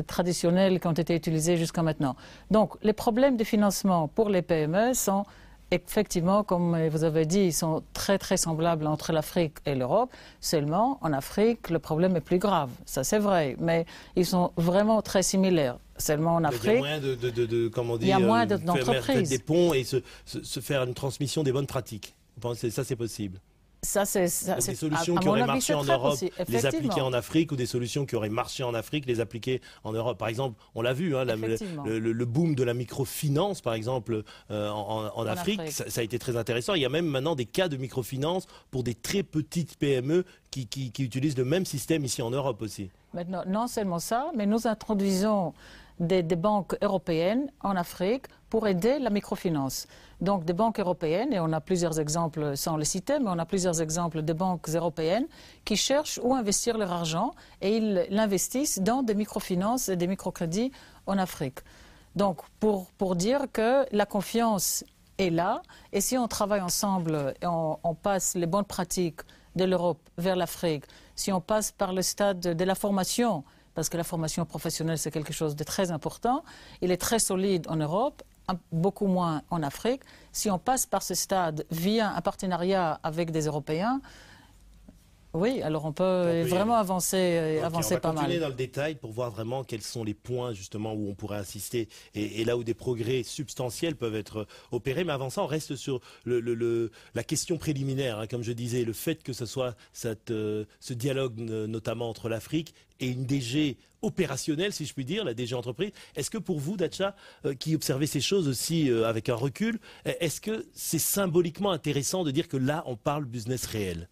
traditionnelles qui ont été utilisées jusqu'à maintenant. Donc, les problèmes de financement pour les PME sont effectivement, comme vous avez dit, ils sont très très semblables entre l'Afrique et l'Europe. Seulement, en Afrique, le problème est plus grave. Ça, c'est vrai. Mais ils sont vraiment très similaires. Seulement en Afrique. Il y a moins de, de, il y a euh, des ponts et se, faire une transmission des bonnes pratiques. Vous pensez ça, c'est possible ça, c'est des solutions qui auraient marché en Europe, les appliquer en Afrique, ou des solutions qui auraient marché en Afrique, les appliquer en Europe. Par exemple, on l'a vu, hein, le, boom de la microfinance, par exemple, euh, en, Afrique, Ça, a été très intéressant. Il y a même maintenant des cas de microfinance pour des très petites PME qui, utilisent le même système ici en Europe aussi. non seulement ça, mais nous introduisons des banques européennes en Afrique pour aider la microfinance donc des banques européennes, et on a plusieurs exemples sans les citer, mais on a plusieurs exemples de banques européennes qui cherchent où investir leur argent et ils l'investissent dans des microfinances et des microcrédits en Afrique. Donc pour, dire que la confiance est là, et si on travaille ensemble et on passe les bonnes pratiques de l'Europe vers l'Afrique, si on passe par le stade de la formation, parce que la formation professionnelle, c'est quelque chose de très important. Il est très solide en Europe beaucoup moins en Afrique. Si on passe par ce stade via un partenariat avec des Européens, oui, alors on peut, vraiment avancer, euh, avancer on va continuer dans le détail pour voir vraiment quels sont les points justement où on pourrait assister et, là où des progrès substantiels peuvent être opérés. Mais avant ça, on reste sur la question préliminaire, hein. comme je disais, le fait que ce soit euh, ce dialogue notamment entre l'Afrique et une DG opérationnelle, si je puis dire, la DG entreprise. Est-ce que pour vous, Dacha, euh, qui observez ces choses aussi avec un recul, est-ce que c'est symboliquement intéressant de dire que là, on parle business réel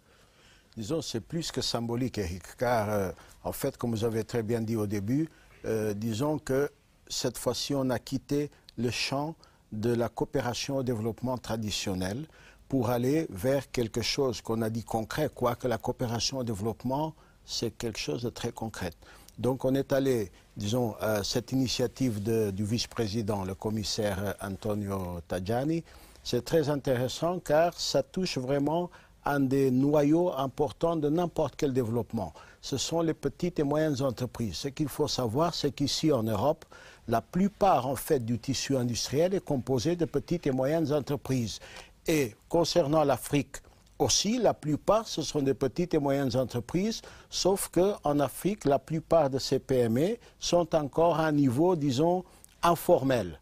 disons, c'est plus que symbolique, Eric, car euh, en fait, comme vous avez très bien dit au début, euh, disons que cette fois-ci, on a quitté le champ de la coopération au développement traditionnel pour aller vers quelque chose qu'on a dit concret, quoique la coopération au développement, c'est quelque chose de très concret. Donc on est allé, disons, à cette initiative du vice-président, le commissaire Antonio Tajani, c'est très intéressant car ça touche vraiment un des noyaux importants de n'importe quel développement. Ce sont les petites et moyennes entreprises. Ce qu'il faut savoir, c'est qu'ici en Europe, la plupart en fait du tissu industriel est composé de petites et moyennes entreprises. Et concernant l'Afrique aussi, la plupart, ce sont des petites et moyennes entreprises, sauf qu'en Afrique, la plupart de ces PME sont encore à un niveau, disons, informel.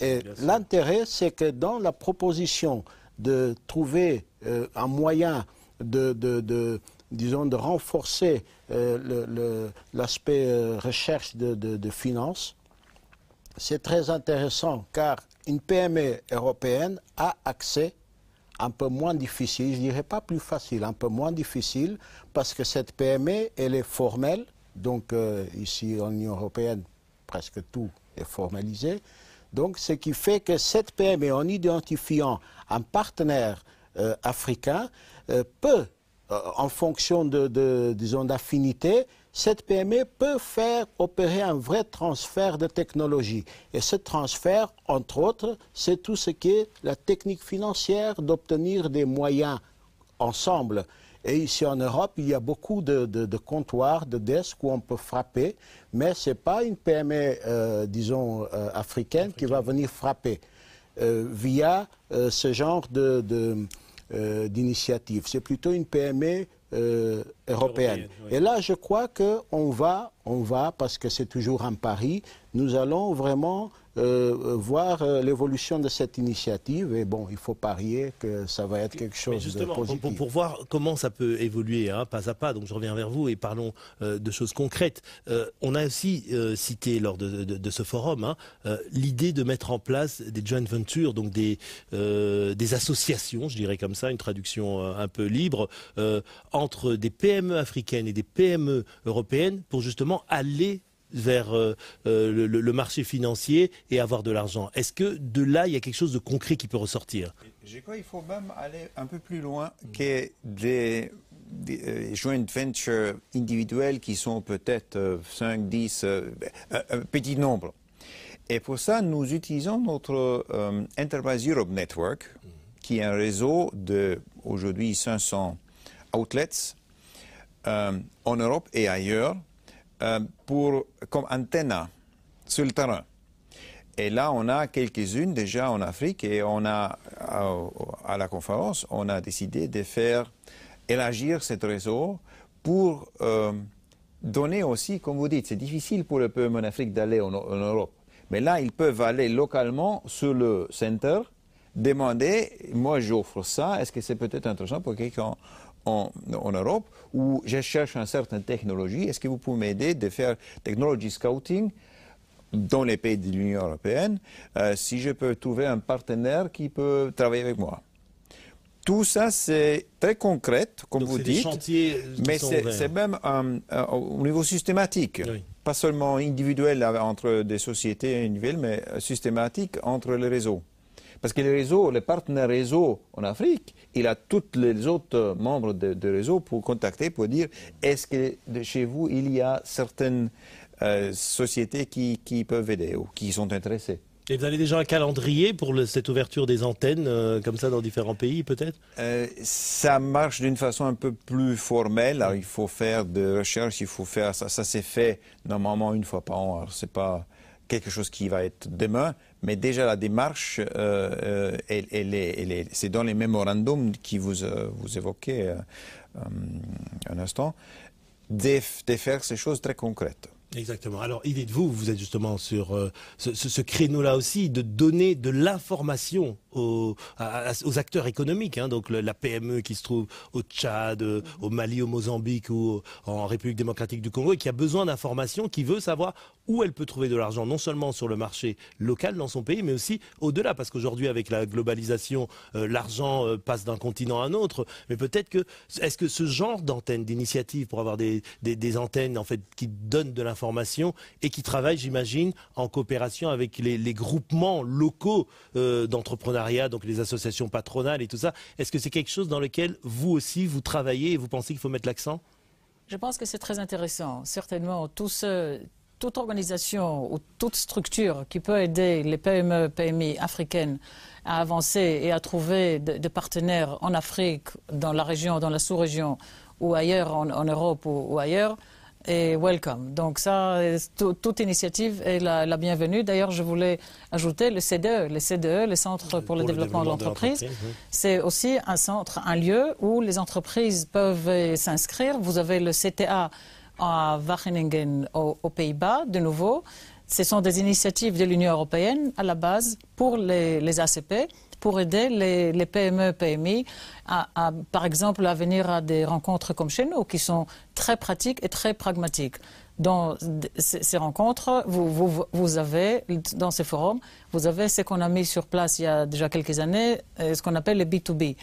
et l'intérêt, c'est que dans la proposition de trouver euh, un moyen de, disons, de renforcer euh, l'aspect euh, recherche de, finances. C'est très intéressant car une PME européenne a accès un peu moins difficile, je dirais pas plus facile, un peu moins difficile, parce que cette PME, elle est formelle, donc ici en Union européenne, presque tout est formalisé. Donc ce qui fait que cette PME, en identifiant un partenaire euh, africain euh, peut, euh, en fonction de, disons, d'affinité, cette PME peut faire opérer un vrai transfert de technologie. Et ce transfert, entre autres, c'est tout ce qui est la technique financière d'obtenir des moyens ensemble. Et ici en Europe, il y a beaucoup de, de comptoirs, de desks où on peut frapper, mais ce n'est pas une PME, disons, africaine, qui va venir frapper via ce genre de euh, d'initiative. C'est plutôt une PME euh, européenne. Et là, je crois qu'on va, on va, parce que c'est toujours en Paris, nous allons vraiment euh, euh, voir euh, l'évolution de cette initiative. Et bon, il faut parier que ça va être quelque chose de positif. Pour, voir comment ça peut évoluer, hein, pas à pas, donc je reviens vers vous et parlons de choses concrètes. on a aussi cité lors de, ce forum hein, l'idée de mettre en place des joint ventures, donc des, des associations, je dirais comme ça, une traduction un peu libre, entre des PME africaines et des PME européennes pour justement aller vers euh, euh, le, marché financier et avoir de l'argent. Est-ce que de là, il y a quelque chose de concret qui peut ressortir Je crois qu'il faut même aller un peu plus loin que des, euh, joint ventures individuels qui sont peut-être 5, 10, un petit nombre. Et pour ça, nous utilisons notre Enterprise Europe Network, qui est un réseau de aujourd'hui 500 outlets en Europe et ailleurs euh, pour, comme antenne sur le terrain. Et là, on a quelques-unes déjà en Afrique et on a, euh, à, la conférence, on a décidé de faire élargir ce réseau pour euh, donner aussi, comme vous dites, c'est difficile pour le peuple en Afrique d'aller en, Europe. Mais là, ils peuvent aller localement sur le centre, demander, moi j'offre ça, est-ce que c'est peut-être intéressant pour quelqu'un en Europe où je cherche une certaine technologie, est-ce que vous pouvez m'aider de faire technology scouting dans les pays de l'Union européenne, euh, si je peux trouver un partenaire qui peut travailler avec moi tout ça, c'est très concret, comme vous dites, mais c'est même euh, euh, au niveau systématique, pas seulement individuel entre des sociétés et une ville, mais systématique entre les réseaux. Parce que les réseaux, les partenaires réseaux en Afrique, il a tous les autres membres de, réseau pour contacter, pour dire est-ce que de chez vous, il y a certaines euh, sociétés qui, qui, peuvent aider ou qui sont intéressées. Et vous avez déjà un calendrier pour cette ouverture des antennes, euh, comme ça, dans différents pays, peut-être euh, Ça marche d'une façon un peu plus formelle. Alors, il faut faire des recherches, il faut faire ça. Ça s'est fait normalement une fois par an. c'est pas quelque chose qui va être demain, mais déjà la démarche, euh, euh, c'est dans les mémorandums qui vous, euh, vous évoquez un instant, de, faire ces choses très concrètes. Exactement. Alors, il est de vous, vous êtes justement sur ce créneau-là aussi, de donner de l'information aux, acteurs économiques, hein. donc la PME qui se trouve au Tchad, euh, mm-hmm. au Mali, au Mozambique ou en République démocratique du Congo et qui a besoin d'informations, qui veut savoir où elle peut trouver de l'argent, non seulement sur le marché local dans son pays, mais aussi au-delà, parce qu'aujourd'hui avec la globalisation, euh, l'argent euh, passe d'un continent à un autre, mais peut-être que, est-ce que ce genre d'antenne, d'initiative pour avoir des, antennes en fait qui donnent de l'information et qui travaillent, j'imagine, en coopération avec les, groupements locaux d'entrepreneurs donc les associations patronales et tout ça. Est-ce que c'est quelque chose dans lequel vous aussi, vous travaillez et vous pensez qu'il faut mettre l'accent Je pense que c'est très intéressant. Certainement, toute organisation ou toute structure qui peut aider les PME, PMI africaines à avancer et à trouver des partenaires en Afrique, dans la région, dans la sous-région ou ailleurs, en, Europe ou ailleurs, et welcome. Donc ça, toute initiative est la, bienvenue. D'ailleurs, je voulais ajouter le CDE, le CDE, le Centre pour, le, développement, de l'entreprise. C'est aussi un centre, un lieu où les entreprises peuvent s'inscrire. Vous avez le CTA à Wageningen aux, Pays-Bas, de nouveau. Ce sont des initiatives de l'Union européenne à la base pour les, les ACP pour aider les, PME, PMI, par exemple, à venir à des rencontres comme chez nous, qui sont très pratiques et très pragmatiques. Dans ces rencontres, vous, vous, avez, dans ces forums, vous avez ce qu'on a mis sur place il y a déjà quelques années, euh, ce qu'on appelle les B2B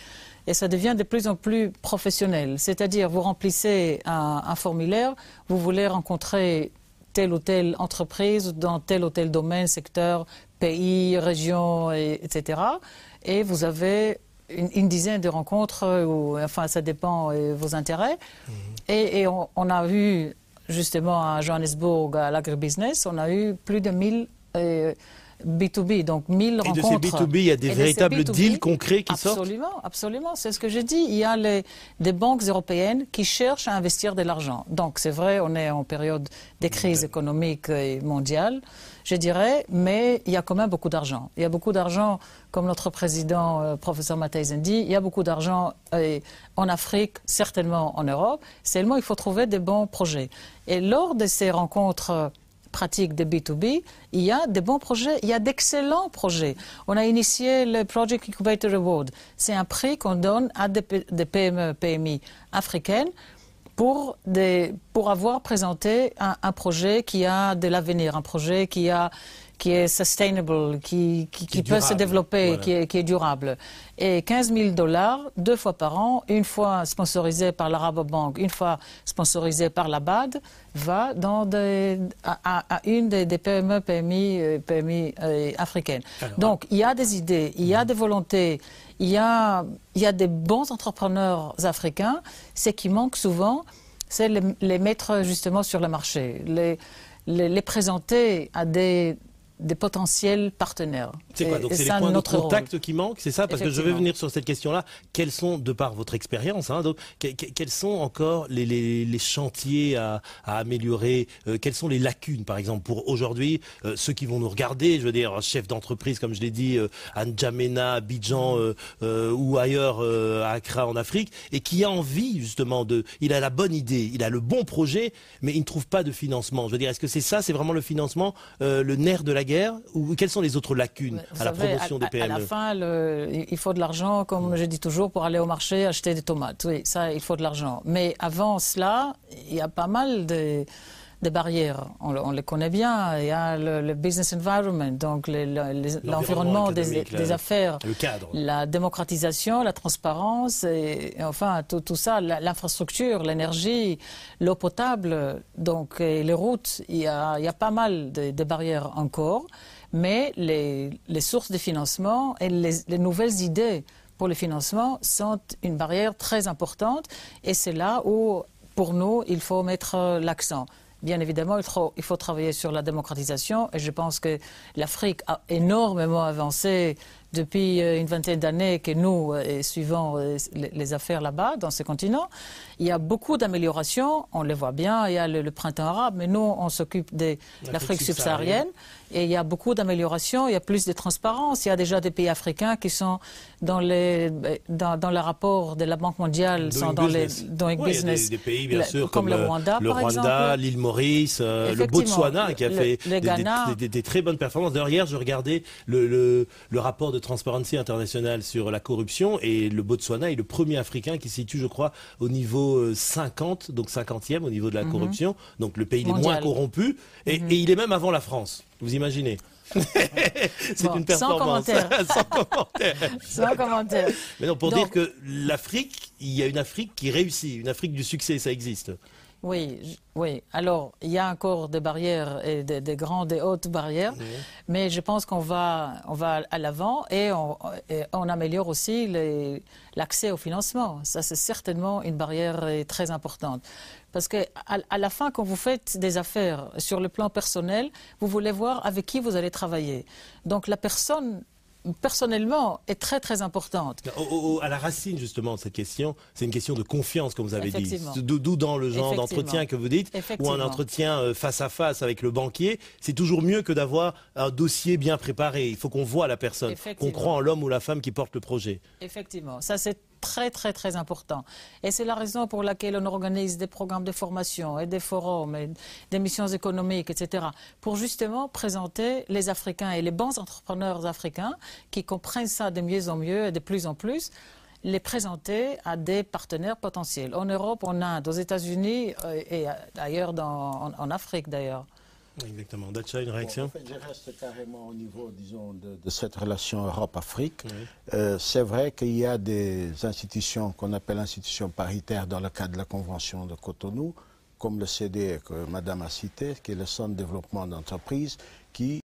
et ça devient de plus en plus professionnel. C'est-à-dire, vous remplissez un, un, formulaire, vous voulez rencontrer telle ou telle entreprise dans tel ou tel domaine, secteur, pays, régions, etc. Et vous avez une, dizaine de rencontres, euh, où, enfin ça dépend de euh, vos intérêts. Mhm. Et, on, a eu justement à Johannesburg, à l'agribusiness, on a eu plus de 1000 euh, B2B, donc 1000 rencontres. Et de ces B2B, il y a des véritables deals concrets qui sortent Absolument, absolument. C'est ce que j'ai dit. Il y a les, des banques européennes qui cherchent à investir de l'argent. Donc c'est vrai, on est en période de crise économique mondiale je dirais, mais il y a quand même beaucoup d'argent. Il y a beaucoup d'argent, comme notre président, euh, professeur a dit, il y a beaucoup d'argent euh, en Afrique, certainement en Europe. Seulement, il faut trouver des bons projets. Et lors de ces rencontres euh, pratiques de B2B, il y a des bons projets, il y a d'excellents projets. On a initié le Project Incubator Award. C'est un prix qu'on donne à des, des PME, PMI africaines pour, des, pour avoir présenté un, un projet qui a de l'avenir, un projet qui a qui est sustainable, qui, qui, peut se développer, qui, est, qui, est, durable. Et 15 000 dollars, deux fois par an, une fois sponsorisé par Bank, une fois sponsorisé par la BAD, va dans des, à, une des, PME, PMI, euh, euh, africaines. Donc, il y a des idées, il y a des volontés, il y a, il y a des bons entrepreneurs africains. Ce qui manque souvent, c'est les, mettre justement sur le marché, les, les présenter à des des potentiels partenaires. C'est quoi Donc c'est les points de contact qui manque, c'est ça Parce que je vais venir sur cette question-là. Quels sont, de par votre expérience, hein, donc, quels sont encore les, chantiers à, améliorer euh, Quelles sont les lacunes, par exemple, pour aujourd'hui euh, ceux qui vont nous regarder Je veux dire, chef d'entreprise, comme je l'ai dit, Anjamena, euh, à N'Djamena, Abidjan ou ailleurs, à Accra en Afrique, et qui a envie justement de... Il a la bonne idée, il a le bon projet, mais il ne trouve pas de financement. Je veux dire, est-ce que c'est ça, c'est vraiment le financement, le nerf de la guerre ou quelles sont les autres lacunes à la promotion des PME À la e? fin, il faut de l'argent, comme mm. je dis toujours, pour aller au marché acheter des tomates. Oui, ça, il faut de l'argent. Mais avant cela, il y a pas mal de des barrières. On, les connaît bien. Il y a le, business environment, donc l'environnement des, affaires, la démocratisation, la transparence, et, enfin tout, ça, l'infrastructure, l'énergie, l'eau potable, donc les routes. Il y, a, pas mal de, barrières encore, mais les, sources de financement et les, les nouvelles idées pour le financement sont une barrière très importante et c'est là où, pour nous, il faut mettre l'accent bien évidemment, il faut, travailler sur la démocratisation. Et je pense que l'Afrique a énormément avancé depuis euh, une vingtaine d'années que nous euh, suivons euh, les affaires là-bas, dans ce continent. Il y a beaucoup d'améliorations, on les voit bien. Il y a le, printemps arabe, mais nous, on s'occupe de l'Afrique subsaharienne. Et il y a beaucoup d'améliorations, il y a plus de transparence. Il y a déjà des pays africains qui sont dans, ben, dans, le rapport de la Banque mondiale, dans les business. pays, bien sûr, comme, le Rwanda, le Rwanda l'île Maurice, euh, le Botswana, qui a fait des, très bonnes performances. derrière hier, je regardais le, le, rapport de Transparency International sur la corruption, et le Botswana est le premier africain qui se situe, je crois, au niveau 50, euh, donc 50e au niveau de la mhm. corruption. Donc le pays Mondial. moins corrompu, mhm. et il est même avant la France. Vous imaginez C'est une performance. Sans commentaire. sans commentaire. Mais non, pour dire que l'Afrique, il y a une Afrique qui réussit, une Afrique du succès, ça existe. Oui, oui. Alors, il y a encore des barrières et des, grandes et hautes barrières, mais je pense qu'on va, on va à l'avant et on, et on, améliore aussi l'accès au financement. Ça, c'est certainement une barrière euh, très importante. Parce que à, la fin, quand vous faites des affaires sur le plan personnel, vous voulez voir avec qui vous allez travailler. Donc la personne personnellement est très très importante. à la racine justement de cette question, c'est une question de confiance comme vous avez dit. D'où dans le genre d'entretien que vous dites, ou un entretien euh, face à face avec le banquier, c'est toujours mieux que d'avoir un dossier bien préparé. Il faut qu'on voit la personne, qu'on croit en l'homme ou la femme qui porte le projet. Effectivement, ça c'est très très très important. Et c'est la raison pour laquelle on organise des programmes de formation et des forums et des missions économiques, etc. pour justement présenter les Africains et les bons entrepreneurs africains qui comprennent ça de mieux en mieux et de plus en plus les présenter à des partenaires potentiels. En Europe, en Inde, aux États-Unis euh, et ailleurs en Afrique d'ailleurs. Exactement. Dacha, une réaction Je reste carrément au niveau, disons, de, cette relation Europe-Afrique. Euh, c'est vrai qu'il y a des institutions qu'on appelle institutions paritaires dans le cadre de la Convention de Cotonou, comme le CDE que Madame a cité, qui est le Centre de développement d'entreprise, qui